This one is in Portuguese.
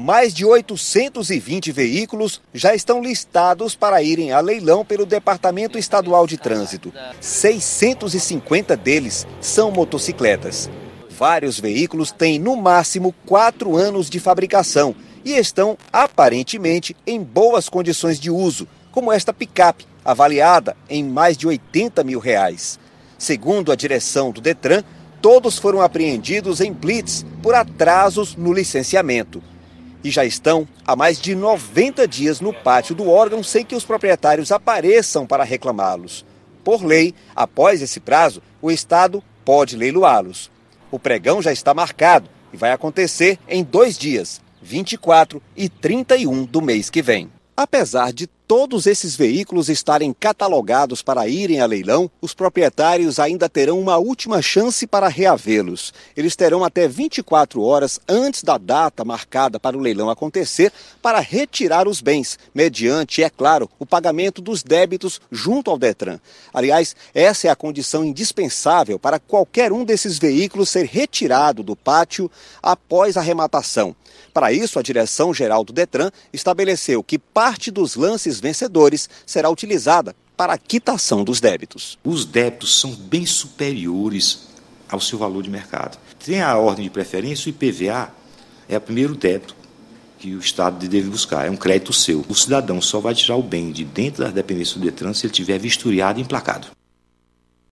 mais de 820 veículos já estão listados para irem a leilão pelo Departamento Estadual de Trânsito. 650 deles são motocicletas. Vários veículos têm no máximo quatro anos de fabricação e estão aparentemente em boas condições de uso, como esta picape, avaliada em mais de 80 mil reais. Segundo a direção do Detran, todos foram apreendidos em blitz por atrasos no licenciamento e já estão há mais de 90 dias no pátio do órgão sem que os proprietários apareçam para reclamá-los. Por lei, após esse prazo, o Estado pode leiloá-los. O pregão já está marcado e vai acontecer em dois dias, 24 e 31 do mês que vem. Apesar de todos esses veículos estarem catalogados para irem a leilão, os proprietários ainda terão uma última chance para reavê-los. Eles terão até 24 horas antes da data marcada para o leilão acontecer para retirar os bens, mediante, é claro, o pagamento dos débitos junto ao Detran. Aliás, essa é a condição indispensável para qualquer um desses veículos ser retirado do pátio após a arrematação. Para isso, a direção geral do Detran estabeleceu que parte dos lances vencedores será utilizada para a quitação dos débitos. Os débitos são bem superiores ao seu valor de mercado. Tem a ordem de preferência, o IPVA é o primeiro débito que o Estado deve buscar, é um crédito seu. O cidadão só vai tirar o bem de dentro da dependência do Detran se ele tiver vistoriado e emplacado.